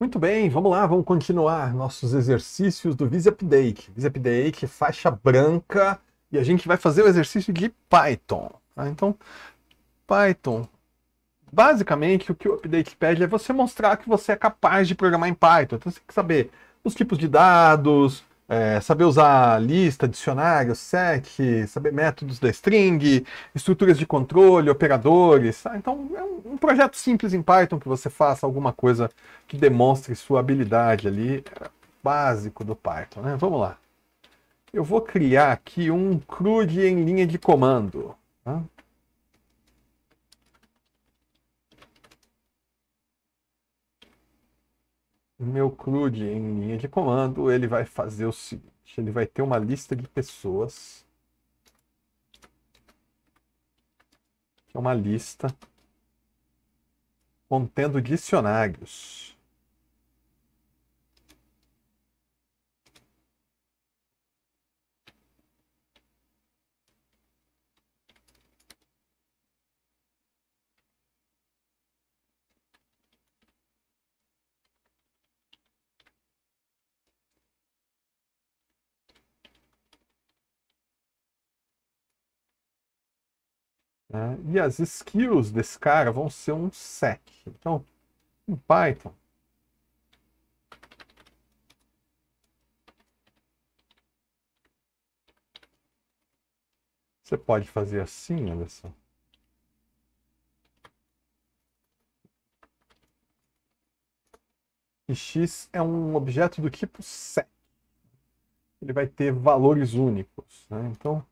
Muito bem, vamos lá, vamos continuar nossos exercícios do VisiUp Dake. VisiUp faixa branca, e a gente vai fazer o exercício de Python. Tá? Então, Python, basicamente o que o Update pede é você mostrar que você é capaz de programar em Python. Então você tem que saber os tipos de dados, é, saber usar lista, dicionário, sec, saber métodos da string, estruturas de controle, operadores. Tá? Então, é um, um, projeto simples em Python que você faça alguma coisa que demonstre sua habilidade ali, é básico do Python. Né? Vamos lá. Eu vou criar aqui um CRUD em linha de comando. Tá? meu CRUD em linha de comando, ele vai fazer o seguinte, ele vai ter uma lista de pessoas, que é uma lista contendo dicionários. Né? E as skills desse cara vão ser um set. Então, em Python, Você pode fazer assim, olha só. E x é um objeto do tipo set. Ele vai ter valores únicos. Né? Então,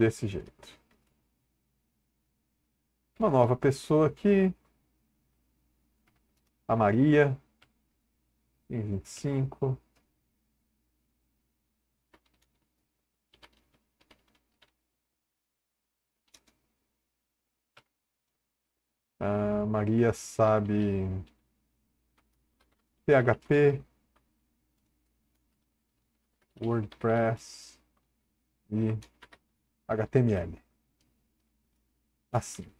desse jeito. Uma nova pessoa aqui. A Maria. Em 25. A Maria sabe PHP, WordPress e HTML. Assim.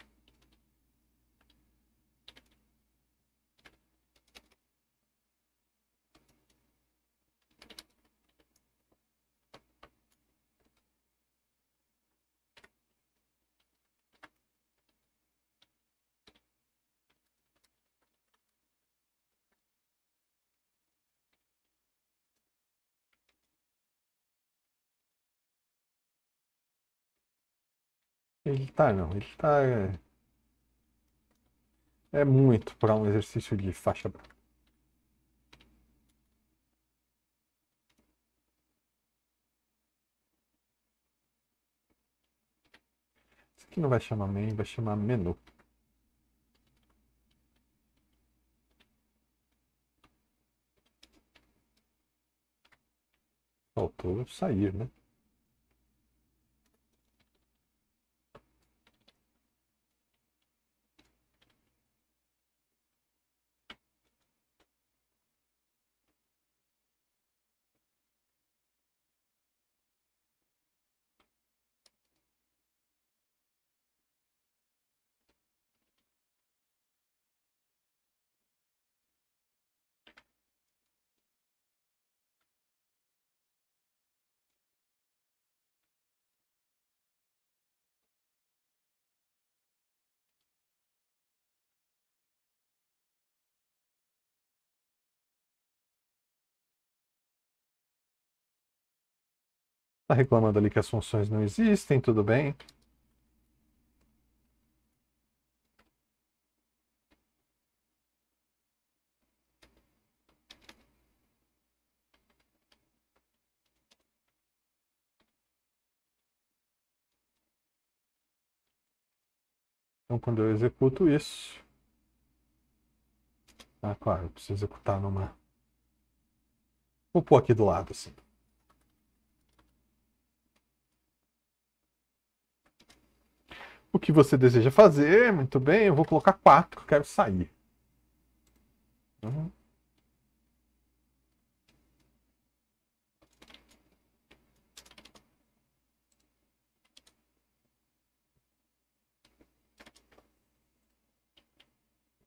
Ele tá não, ele tá. É, é muito para um exercício de faixa Isso aqui não vai chamar main, vai chamar menu. Faltou sair, né? Está reclamando ali que as funções não existem, tudo bem. Então, quando eu executo isso... Ah, claro, eu preciso executar numa... Vou pôr aqui do lado, assim. o que você deseja fazer, muito bem, eu vou colocar 4, quero sair. Uhum.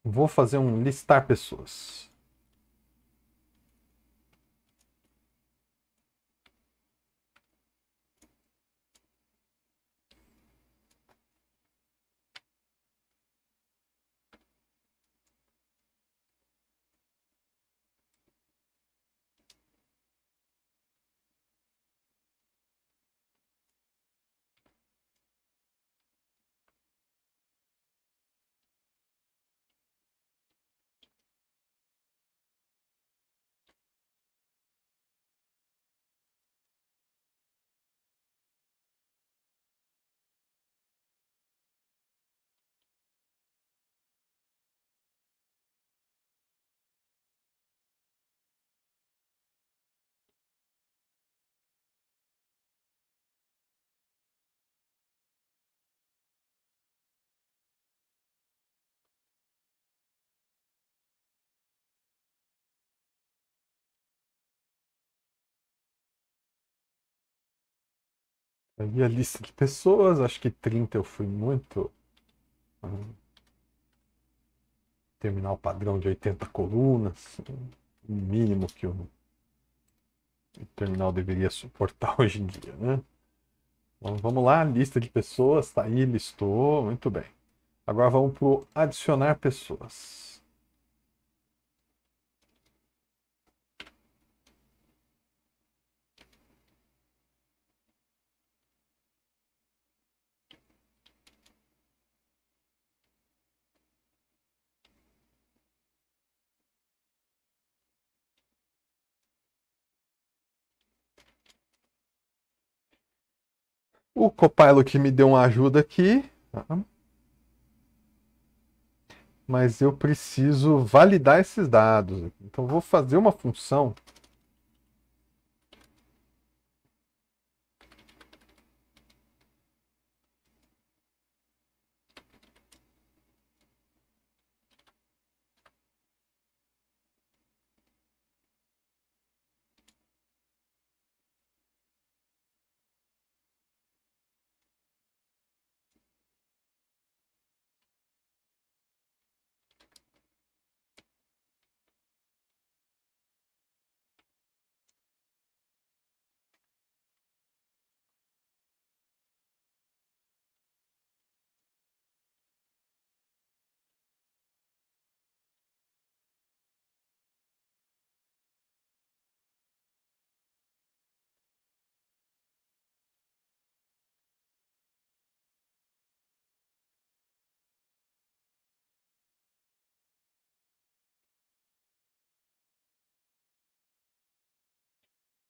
Vou fazer um listar pessoas. Aí a lista de pessoas, acho que 30 eu fui muito. Terminal terminar o padrão de 80 colunas, o mínimo que o terminal deveria suportar hoje em dia, né? Então, vamos lá, lista de pessoas, tá aí, listou, muito bem. Agora vamos para adicionar pessoas. O Copilot me deu uma ajuda aqui. Tá? Mas eu preciso validar esses dados. Então, vou fazer uma função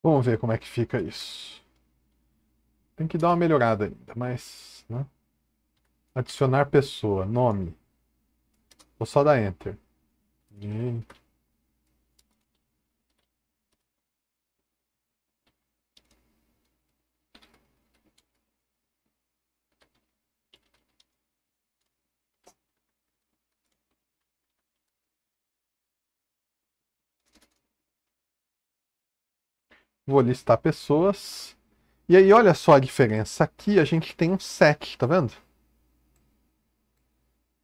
Vamos ver como é que fica isso. Tem que dar uma melhorada ainda, mas. Né? Adicionar pessoa, nome. Vou só dar enter. E... Vou listar pessoas. E aí, olha só a diferença. Aqui a gente tem um set, tá vendo?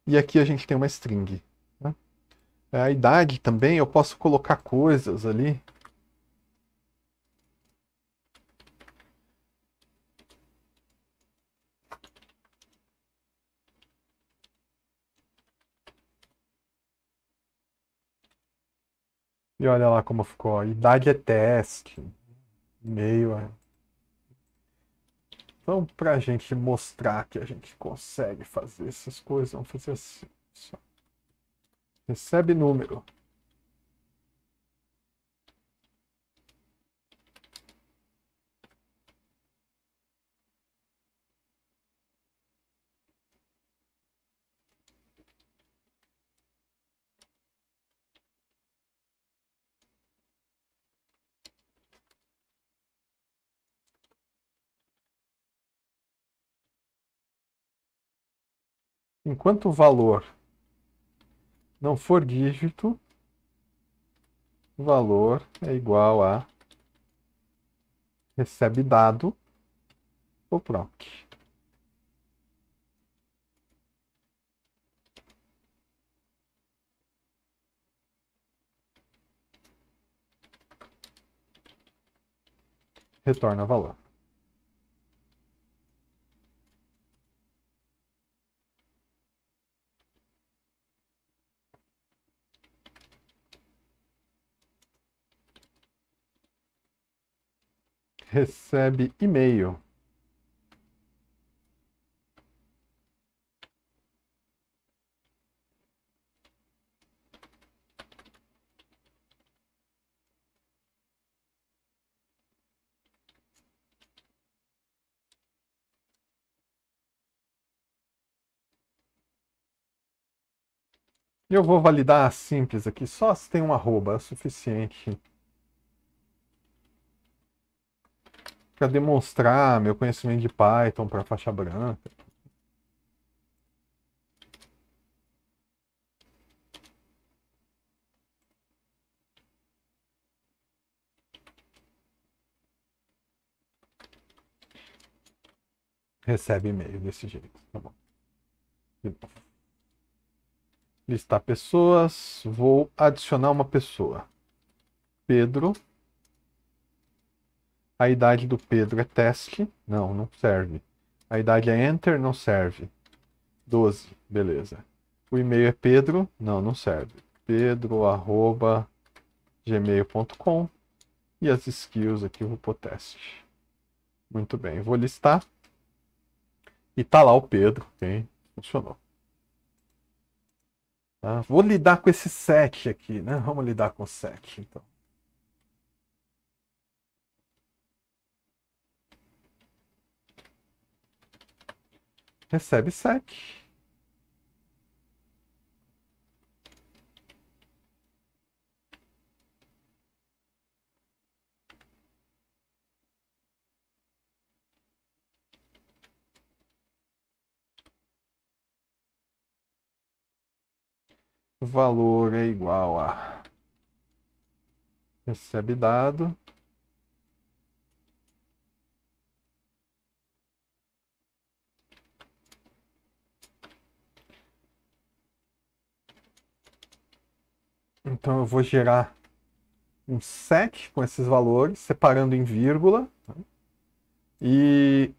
E aqui a gente tem uma string. Né? É, a idade também, eu posso colocar coisas ali. E olha lá como ficou. Idade é teste meio. Então, para a gente mostrar que a gente consegue fazer essas coisas, vamos fazer assim. Só. Recebe número. enquanto o valor não for dígito, o valor é igual a recebe dado ou PROC. Retorna valor. recebe e-mail. Eu vou validar a simples aqui, só se tem um arroba, é o suficiente. para demonstrar meu conhecimento de Python para faixa branca. Recebe e-mail desse jeito, tá bom. Listar pessoas, vou adicionar uma pessoa. Pedro a idade do Pedro é teste. Não, não serve. A idade é enter, não serve. 12, beleza. O e-mail é pedro, não, não serve. Pedro@gmail.com E as skills aqui eu vou pôr teste. Muito bem, vou listar. E tá lá o Pedro, ok? Funcionou. Tá? Vou lidar com esse set aqui, né? Vamos lidar com o set, então. recebe sec. valor é igual a recebe dado Então eu vou gerar um set com esses valores, separando em vírgula tá? e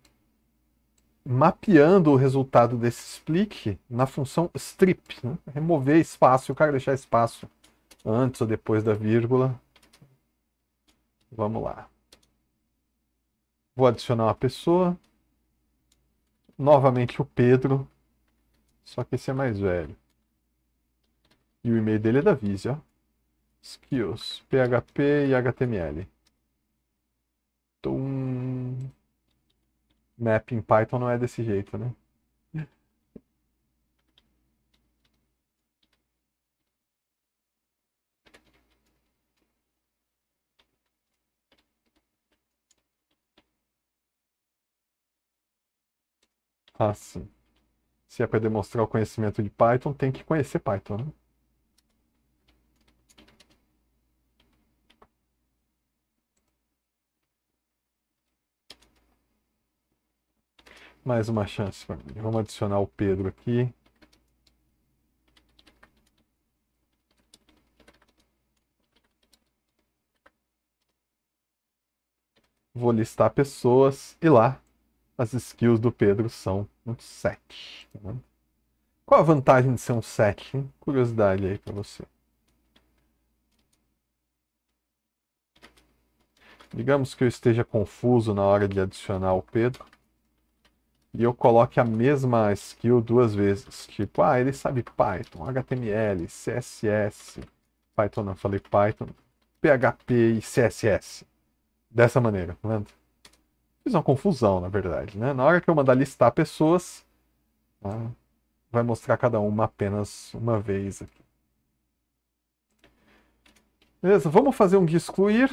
mapeando o resultado desse split na função strip. Né? Remover espaço, eu quero deixar espaço antes ou depois da vírgula. Vamos lá. Vou adicionar uma pessoa. Novamente o Pedro, só que esse é mais velho. E o e-mail dele é da Viz, ó. Skills, PHP e HTML. Tum. Então, map em Python não é desse jeito, né? Ah, sim. Se é para demonstrar o conhecimento de Python, tem que conhecer Python, né? Mais uma chance para mim. Vamos adicionar o Pedro aqui. Vou listar pessoas e lá as skills do Pedro são um 7. Tá Qual a vantagem de ser um 7? Curiosidade aí para você. Digamos que eu esteja confuso na hora de adicionar o Pedro e eu coloque a mesma skill duas vezes. Tipo, ah, ele sabe Python, HTML, CSS, Python não, falei Python, PHP e CSS. Dessa maneira, tá vendo? Fiz uma confusão, na verdade, né? Na hora que eu mandar listar pessoas, tá? vai mostrar cada uma apenas uma vez aqui. Beleza, vamos fazer um excluir.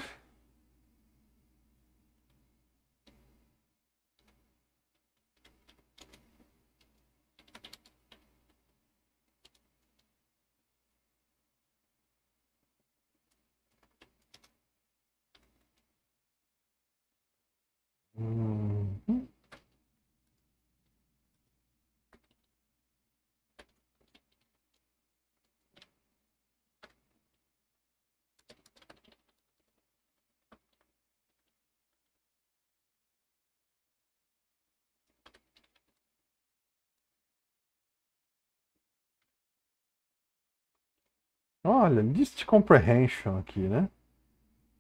Olha, list comprehension aqui, né?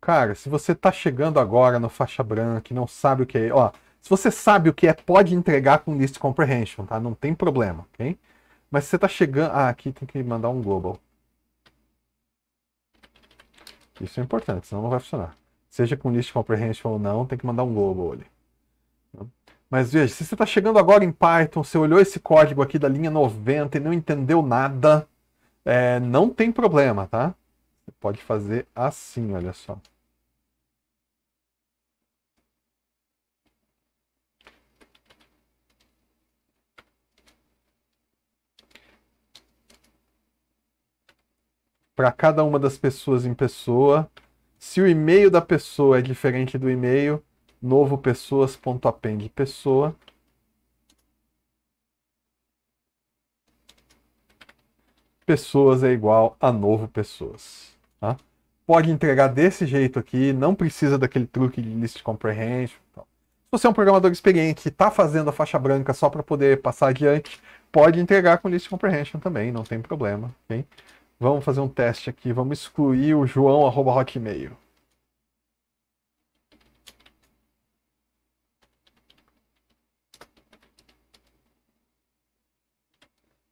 Cara, se você tá chegando agora no faixa branca e não sabe o que é, ó, se você sabe o que é, pode entregar com list comprehension, tá? Não tem problema, ok? Mas se você tá chegando, ah, aqui tem que mandar um global. Isso é importante, senão não vai funcionar. Seja com list comprehension ou não, tem que mandar um global ali. Mas veja, se você está chegando agora em Python, você olhou esse código aqui da linha 90 e não entendeu nada, é, não tem problema, tá? Você pode fazer assim, olha só. Para cada uma das pessoas em pessoa, se o e-mail da pessoa é diferente do e-mail, novo pessoas.append pessoa, pessoas é igual a novo pessoas. Tá? Pode entregar desse jeito aqui, não precisa daquele truque de list comprehension. Então. Se você é um programador experiente e está fazendo a faixa branca só para poder passar adiante, pode entregar com list comprehension também, não tem problema. Okay? Vamos fazer um teste aqui, vamos excluir o João arroba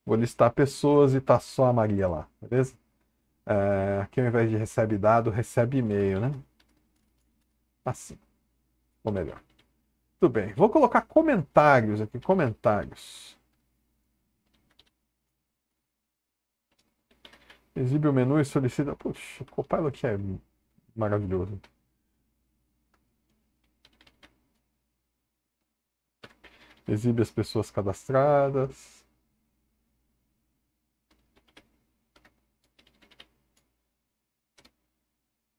Vou listar pessoas e tá só a Maria lá, beleza? É, aqui ao invés de recebe dado, recebe e-mail, né? Assim. Ou melhor. Tudo bem. Vou colocar comentários aqui. Comentários. Exibe o menu e solicita. Puxa, o Copilot é maravilhoso. Exibe as pessoas cadastradas.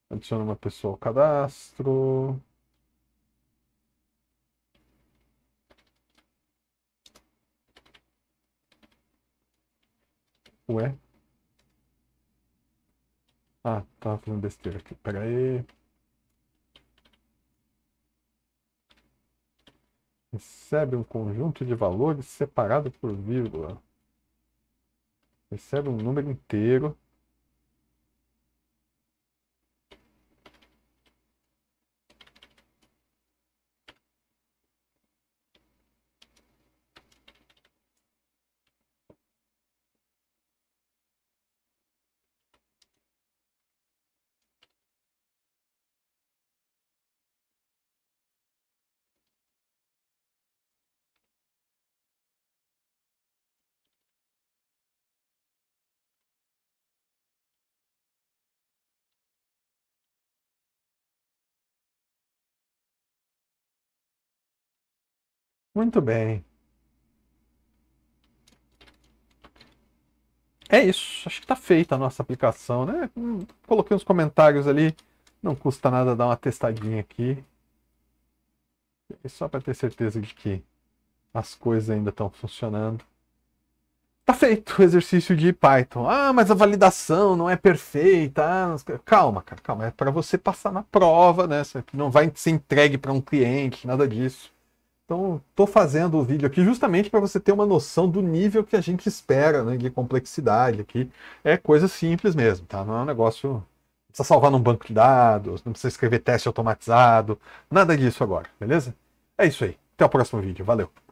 Adiciona uma pessoa ao cadastro. Ué? Ah, tava fazendo besteira aqui. pega aí. Recebe um conjunto de valores separado por vírgula. Recebe um número inteiro Muito bem. É isso. Acho que está feita a nossa aplicação, né? Hum, coloquei uns comentários ali. Não custa nada dar uma testadinha aqui. É só para ter certeza de que as coisas ainda estão funcionando. Tá feito o exercício de Python. Ah, mas a validação não é perfeita. Ah, calma, cara, calma. É para você passar na prova, né? não vai ser entregue para um cliente, nada disso. Então, estou fazendo o vídeo aqui justamente para você ter uma noção do nível que a gente espera né, de complexidade aqui. É coisa simples mesmo, tá? Não é um negócio. Não precisa salvar num banco de dados, não precisa escrever teste automatizado, nada disso agora, beleza? É isso aí. Até o próximo vídeo. Valeu!